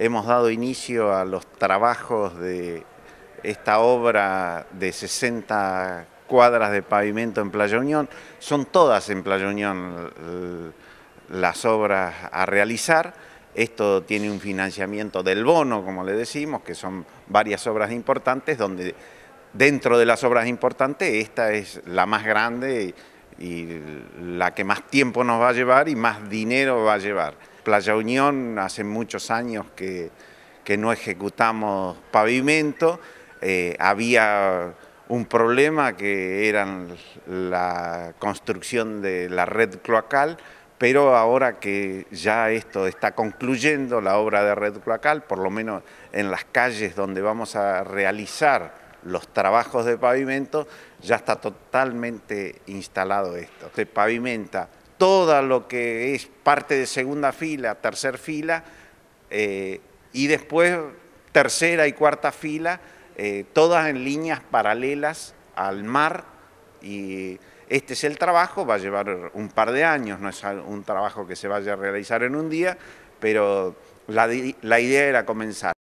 hemos dado inicio a los trabajos de esta obra de 60 cuadras de pavimento en Playa Unión. Son todas en Playa Unión las obras a realizar. Esto tiene un financiamiento del bono, como le decimos, que son varias obras importantes, donde dentro de las obras importantes esta es la más grande y la que más tiempo nos va a llevar y más dinero va a llevar. Playa Unión, hace muchos años que, que no ejecutamos pavimento, eh, había un problema que era la construcción de la red cloacal, pero ahora que ya esto está concluyendo, la obra de red cloacal, por lo menos en las calles donde vamos a realizar los trabajos de pavimento, ya está totalmente instalado esto. Se pavimenta toda lo que es parte de segunda fila, tercera fila, eh, y después tercera y cuarta fila, eh, todas en líneas paralelas al mar. Y este es el trabajo, va a llevar un par de años, no es un trabajo que se vaya a realizar en un día, pero la idea era comenzar.